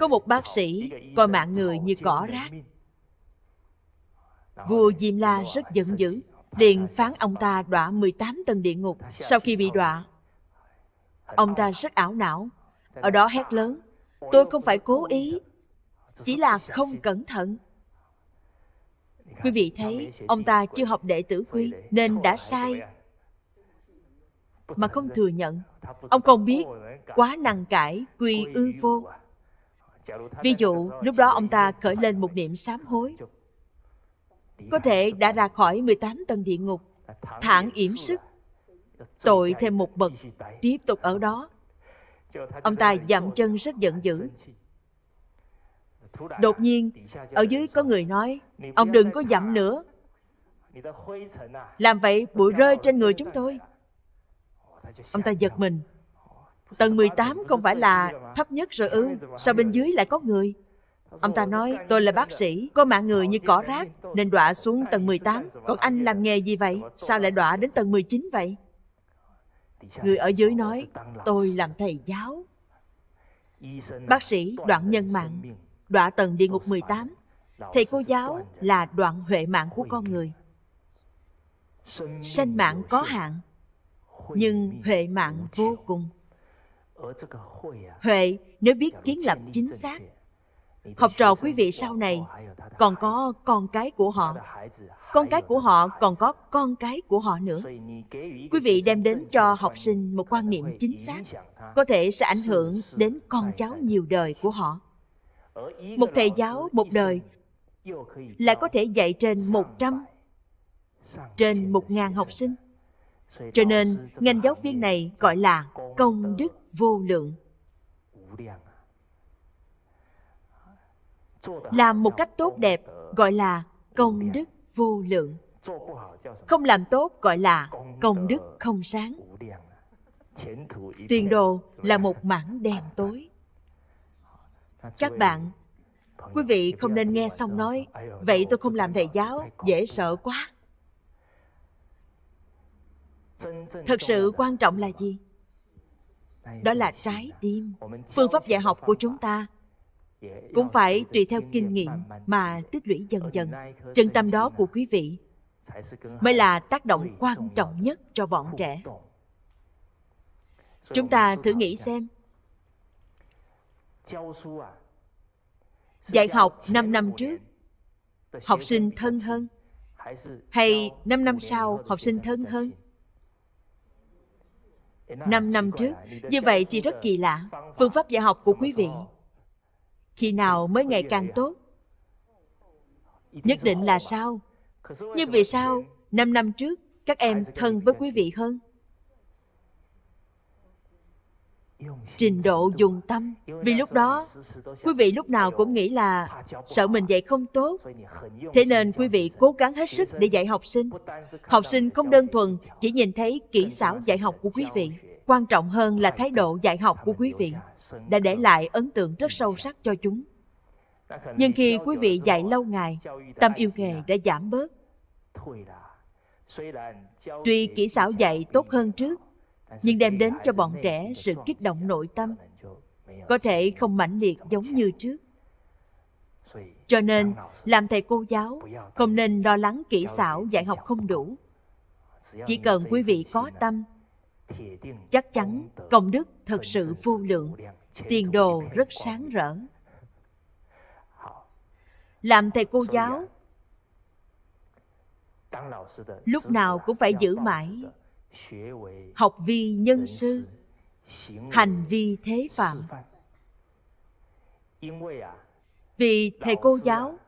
Có một bác sĩ coi mạng người như cỏ rác. Vua Diêm La rất giận dữ, liền phán ông ta đọa 18 tầng địa ngục. Sau khi bị đọa, ông ta rất ảo não, ở đó hét lớn, tôi không phải cố ý, chỉ là không cẩn thận. Quý vị thấy, ông ta chưa học đệ tử quy nên đã sai mà không thừa nhận. Ông không biết, quá năng cải, quy ư vô. À. Ví dụ, lúc đó ông ta khởi lên một niệm sám hối. Có thể đã ra khỏi 18 tầng địa ngục, thản yểm sức, tội thêm một bậc, tiếp tục ở đó. Ông ta dậm chân rất giận dữ, Đột nhiên, ở dưới có người nói, ông đừng có dặm nữa. Làm vậy bụi rơi trên người chúng tôi. Ông ta giật mình. Tầng 18 không phải là thấp nhất rồi ư, sao bên dưới lại có người? Ông ta nói, tôi là bác sĩ, có mạng người như cỏ rác, nên đọa xuống tầng 18. Còn anh làm nghề gì vậy? Sao lại đọa đến tầng 19 vậy? Người ở dưới nói, tôi làm thầy giáo. Bác sĩ đoạn nhân mạng, đọa tầng địa ngục 18, thầy cô giáo là đoạn huệ mạng của con người. sinh mạng có hạn, nhưng huệ mạng vô cùng. À, huệ nếu biết kiến lập chính xác, học trò quý vị sau này còn có con cái của họ, con cái của họ còn có con cái của họ nữa. Quý vị đem đến cho học sinh một quan niệm chính xác, có thể sẽ ảnh hưởng đến con cháu nhiều đời của họ. Một thầy giáo một đời lại có thể dạy trên 100, trên 1.000 học sinh. Cho nên, ngành giáo viên này gọi là công đức vô lượng. Làm một cách tốt đẹp gọi là công đức vô lượng. Không làm tốt gọi là công đức không sáng. Tiền đồ là một mảng đèn tối các bạn quý vị không nên nghe xong nói vậy tôi không làm thầy giáo dễ sợ quá thật sự quan trọng là gì đó là trái tim phương pháp dạy học của chúng ta cũng phải tùy theo kinh nghiệm mà tích lũy dần dần chân tâm đó của quý vị mới là tác động quan trọng nhất cho bọn trẻ chúng ta thử nghĩ xem À? Dạy học 5 năm trước, học sinh thân hơn, hay 5 năm sau học sinh thân hơn? 5 năm trước, như vậy thì rất kỳ lạ. Phương pháp dạy học của quý vị khi nào mới ngày càng tốt? Nhất định là sao? Nhưng vì sao 5 năm trước các em thân với quý vị hơn? trình độ dùng tâm vì lúc đó quý vị lúc nào cũng nghĩ là sợ mình dạy không tốt thế nên quý vị cố gắng hết sức để dạy học sinh học sinh không đơn thuần chỉ nhìn thấy kỹ xảo dạy học của quý vị quan trọng hơn là thái độ dạy học của quý vị đã để lại ấn tượng rất sâu sắc cho chúng nhưng khi quý vị dạy lâu ngày tâm yêu nghề đã giảm bớt tuy kỹ xảo dạy tốt hơn trước nhưng đem đến cho bọn trẻ sự kích động nội tâm có thể không mãnh liệt giống như trước cho nên làm thầy cô giáo không nên lo lắng kỹ xảo dạy học không đủ chỉ cần quý vị có tâm chắc chắn công đức thật sự vô lượng tiền đồ rất sáng rỡ làm thầy cô giáo lúc nào cũng phải giữ mãi học vi nhân sư hành vi thế phạm à, vì thầy cô giáo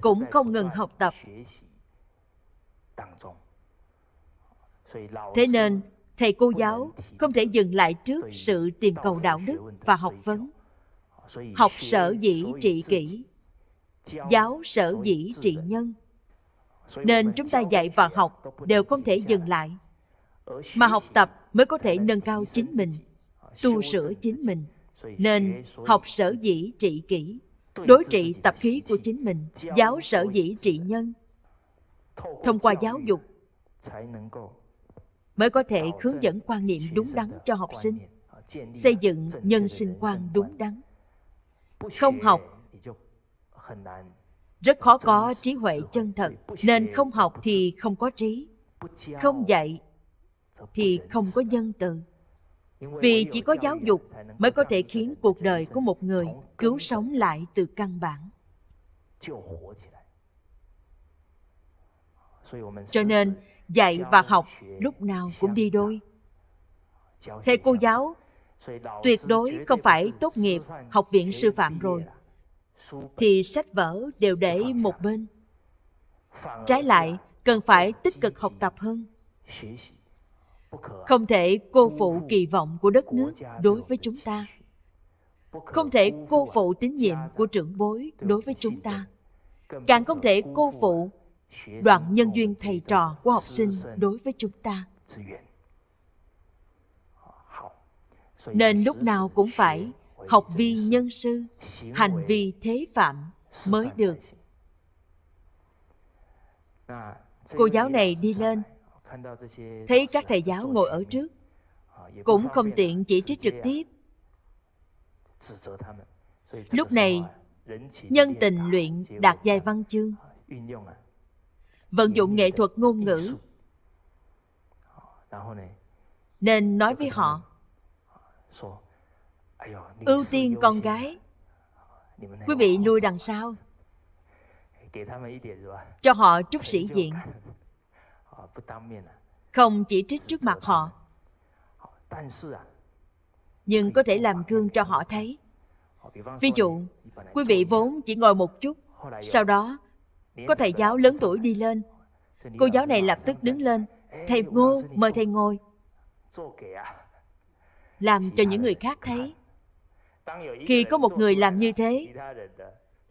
cũng không ngừng học tập thế nên thầy cô giáo không thể dừng lại trước sự tìm cầu đạo đức và học vấn học sở dĩ trị kỷ giáo sở dĩ trị nhân nên chúng ta dạy và học đều không thể dừng lại mà học tập mới có thể nâng cao chính mình tu sửa chính mình nên học sở dĩ trị kỹ, đối trị tập khí của chính mình giáo sở dĩ trị nhân thông qua giáo dục mới có thể hướng dẫn quan niệm đúng đắn cho học sinh xây dựng nhân sinh quan đúng đắn không học rất khó có trí huệ chân thật nên không học thì không có trí không dạy thì không có nhân từ vì chỉ có giáo dục mới có thể khiến cuộc đời của một người cứu sống lại từ căn bản cho nên dạy và học lúc nào cũng đi đôi thầy cô giáo tuyệt đối không phải tốt nghiệp học viện sư phạm rồi thì sách vở đều để một bên trái lại cần phải tích cực học tập hơn không thể cô phụ kỳ vọng của đất nước đối với chúng ta không thể cô phụ tín nhiệm của trưởng bối đối với chúng ta càng không thể cô phụ đoạn nhân duyên thầy trò của học sinh đối với chúng ta nên lúc nào cũng phải học vi nhân sư hành vi thế phạm mới được cô giáo này đi lên thấy các thầy giáo ngồi ở trước cũng không tiện chỉ trích trực tiếp lúc này nhân tình luyện đạt giai văn chương vận dụng nghệ thuật ngôn ngữ nên nói với họ ưu tiên con gái quý vị lui đằng sau cho họ chút sĩ diện không chỉ trích trước mặt họ nhưng có thể làm gương cho họ thấy ví dụ quý vị vốn chỉ ngồi một chút sau đó có thầy giáo lớn tuổi đi lên cô giáo này lập tức đứng lên thầy ngô mời thầy ngồi làm cho những người khác thấy khi có một người làm như thế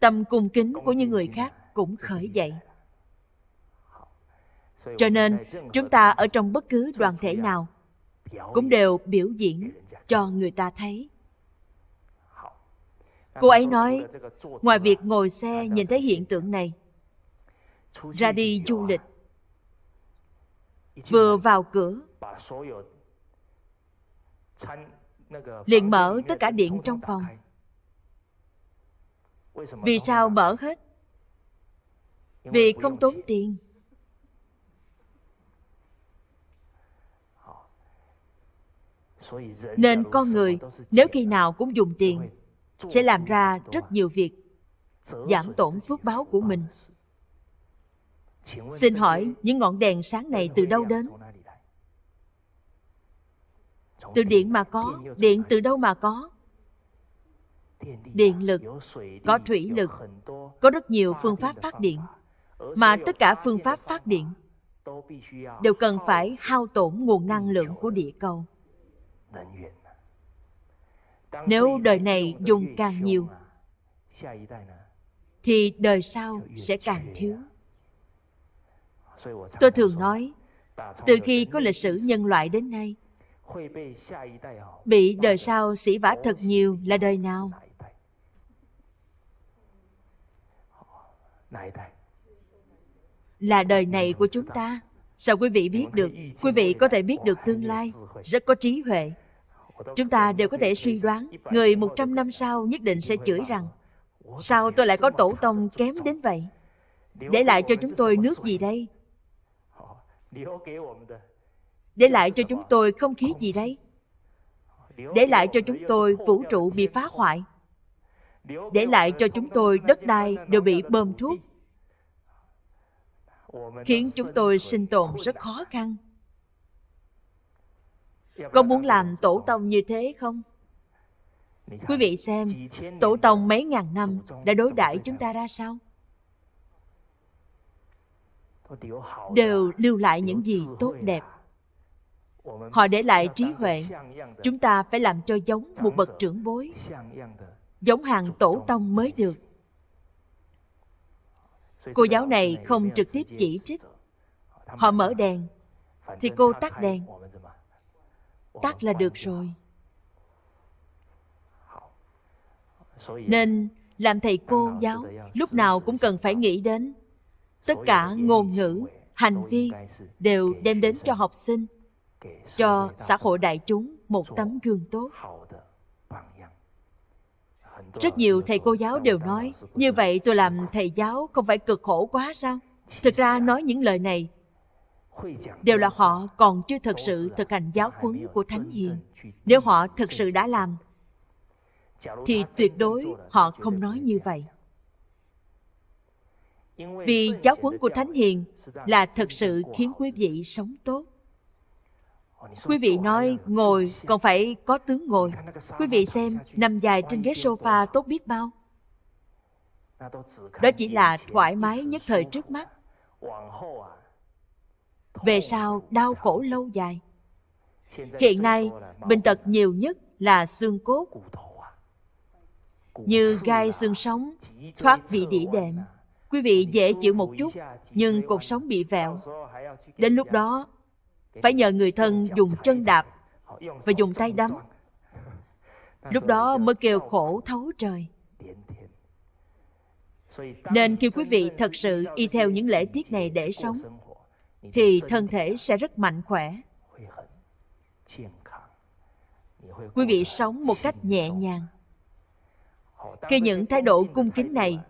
tâm cung kính của những người khác cũng khởi dậy cho nên chúng ta ở trong bất cứ đoàn thể nào cũng đều biểu diễn cho người ta thấy cô ấy nói ngoài việc ngồi xe nhìn thấy hiện tượng này ra đi du lịch vừa vào cửa liền mở tất cả điện trong phòng vì sao mở hết vì không tốn tiền nên con người nếu khi nào cũng dùng tiền sẽ làm ra rất nhiều việc giảm tổn phước báo của mình xin hỏi những ngọn đèn sáng này từ đâu đến từ điện mà có điện từ đâu mà có điện lực có thủy lực có rất nhiều phương pháp phát điện mà tất cả phương pháp phát điện đều cần phải hao tổn nguồn năng lượng của địa cầu nếu đời này dùng càng nhiều thì đời sau sẽ càng thiếu à. tôi thường nói từ khi có lịch sử nhân loại đến nay bị đời sau xỉ vả thật nhiều là đời nào là đời này của chúng ta sao quý vị biết được quý vị có thể biết được tương lai rất có trí huệ Chúng ta đều có thể suy đoán Người 100 năm sau nhất định sẽ chửi rằng Sao tôi lại có tổ tông kém đến vậy Để lại cho chúng tôi nước gì đây Để lại cho chúng tôi không khí gì đây Để lại cho chúng tôi vũ trụ bị phá hoại Để lại cho chúng tôi đất đai đều bị bơm thuốc Khiến chúng tôi sinh tồn rất khó khăn Dạ vâng Có muốn dạ làm vâng, dạ tổ vâng. tông như thế không? Quý vị xem, tổ tông mấy ngàn năm đã đối đãi chúng ta ra sao? Đều lưu lại những gì tốt đẹp. Họ để lại trí huệ. Chúng ta phải làm cho giống một bậc trưởng bối, giống hàng tổ tông mới được. Cô giáo này không trực tiếp chỉ trích. Họ mở đèn, thì cô tắt đèn tắt là được rồi nên làm thầy cô giáo ờ, lúc nào cũng cần phải nghĩ đến tất cả ngôn ngữ hành vi đều đem đến cho học sinh cho xã hội đại chúng một tấm gương tốt rất nhiều thầy cô giáo đều nói như vậy tôi làm thầy giáo không phải cực khổ quá sao thực ra nói những lời này đều là họ còn chưa thực sự thực hành giáo huấn của thánh hiền nếu họ thực sự đã làm thì tuyệt đối họ không nói như vậy vì giáo huấn của thánh hiền là thực sự khiến quý vị sống tốt quý vị nói ngồi còn phải có tướng ngồi quý vị xem nằm dài trên ghế sofa tốt biết bao đó chỉ là thoải mái nhất thời trước mắt về sau đau khổ lâu dài. Hiện nay, bệnh tật nhiều nhất là xương cốt, như gai xương sống, thoát vị đĩa đệm. Quý vị dễ chịu một chút, nhưng cột sống bị vẹo. Đến lúc đó, phải nhờ người thân dùng chân đạp và dùng tay đấm. Lúc đó mới kêu khổ thấu trời. Nên khi quý vị thật sự y theo những lễ tiết này để sống, thì thân thể sẽ rất mạnh khỏe quý vị sống một cách nhẹ nhàng khi những thái độ cung kính này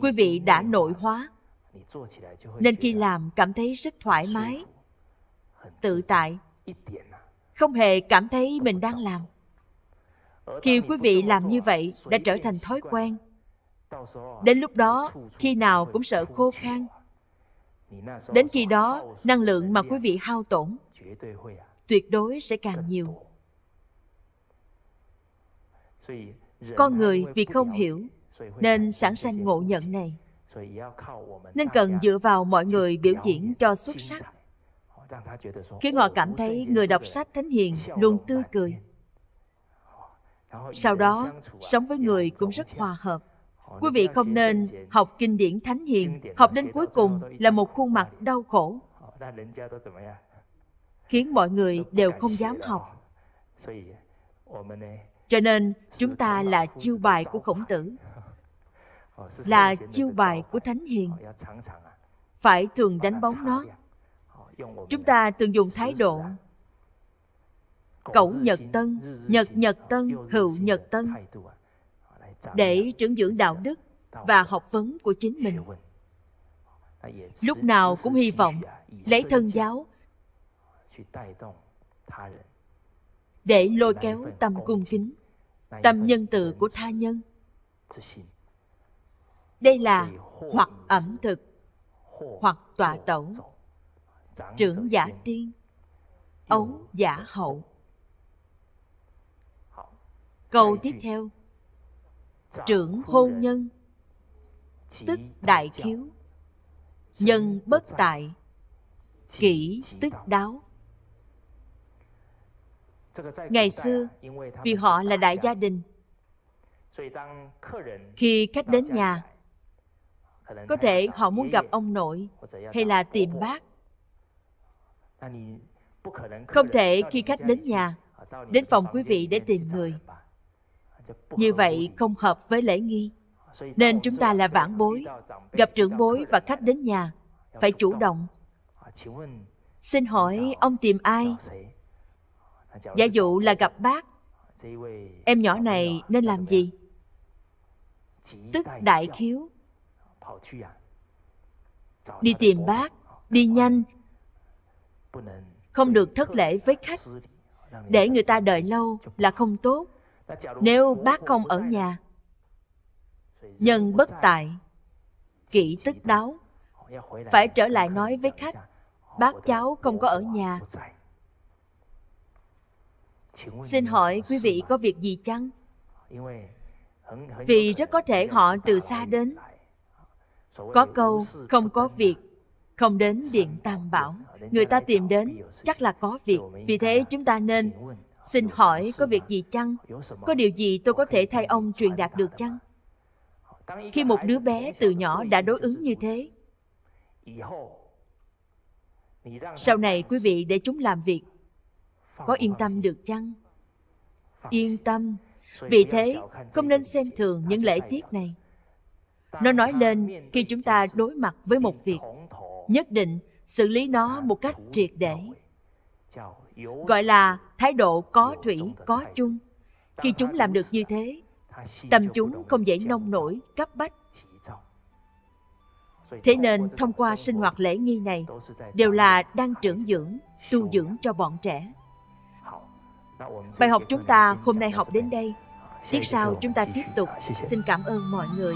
quý vị đã nội hóa nên khi làm cảm thấy rất thoải mái tự tại không hề cảm thấy mình đang làm khi quý vị làm như vậy đã trở thành thói quen đến lúc đó khi nào cũng sợ khô khan Đến khi đó, năng lượng mà quý vị hao tổn tuyệt đối sẽ càng nhiều. Con người vì không hiểu nên sản sanh ngộ nhận này. Nên cần dựa vào mọi người biểu diễn cho xuất sắc. Khiến họ cảm thấy người đọc sách Thánh Hiền luôn tươi cười. Sau đó, sống với người cũng rất hòa hợp Quý vị không nên học kinh điển thánh hiền, học đến cuối cùng là một khuôn mặt đau khổ, khiến mọi người đều không dám học. Cho nên, chúng ta là chiêu bài của khổng tử, là chiêu bài của thánh hiền. Phải thường đánh bóng nó. Chúng ta thường dùng thái độ cẩu nhật tân, nhật nhật tân, hữu nhật tân để trưởng dưỡng đạo đức và học vấn của chính mình lúc nào cũng hy vọng lấy thân giáo để lôi kéo tâm cung kính tâm nhân từ của tha nhân đây là hoặc ẩm thực hoặc tọa tẩu trưởng giả tiên ấu giả hậu câu tiếp theo trưởng hôn nhân tức đại khiếu nhân bất tại kỹ tức đáo ngày xưa vì họ là đại gia đình khi khách đến nhà có thể họ muốn gặp ông nội hay là tìm bác không thể khi khách đến nhà đến phòng quý vị để tìm người như vậy không hợp với lễ nghi nên chúng ta là vãn bối gặp trưởng bối và khách đến nhà phải chủ động à, xin hỏi ông tìm ai giả dụ là gặp bác em nhỏ này nên làm gì tức đại khiếu à. đi tìm bác đi nhanh không được thất lễ với khách để người ta đợi lâu là không tốt nếu bác không ở nhà nhân bất tại kỹ tức đáo phải trở lại nói với khách bác cháu không có ở nhà xin hỏi quý vị có việc gì chăng vì rất có thể họ từ xa đến có câu không có việc không đến điện tam bảo người ta tìm đến chắc là có việc vì thế chúng ta nên Xin hỏi có việc gì chăng? Có điều gì tôi có thể thay ông truyền đạt được chăng? Khi một đứa bé từ nhỏ đã đối ứng như thế, sau này quý vị để chúng làm việc, có yên tâm được chăng? Yên tâm, vì thế không nên xem thường những lễ tiết này. Nó nói lên khi chúng ta đối mặt với một việc, nhất định xử lý nó một cách triệt để gọi là thái độ có thủy có chung khi chúng làm được như thế tâm chúng không dễ nông nổi cấp bách thế nên thông qua sinh hoạt lễ nghi này đều là đang trưởng dưỡng tu dưỡng cho bọn trẻ bài học chúng ta hôm nay học đến đây tiết sau chúng ta tiếp tục xin cảm ơn mọi người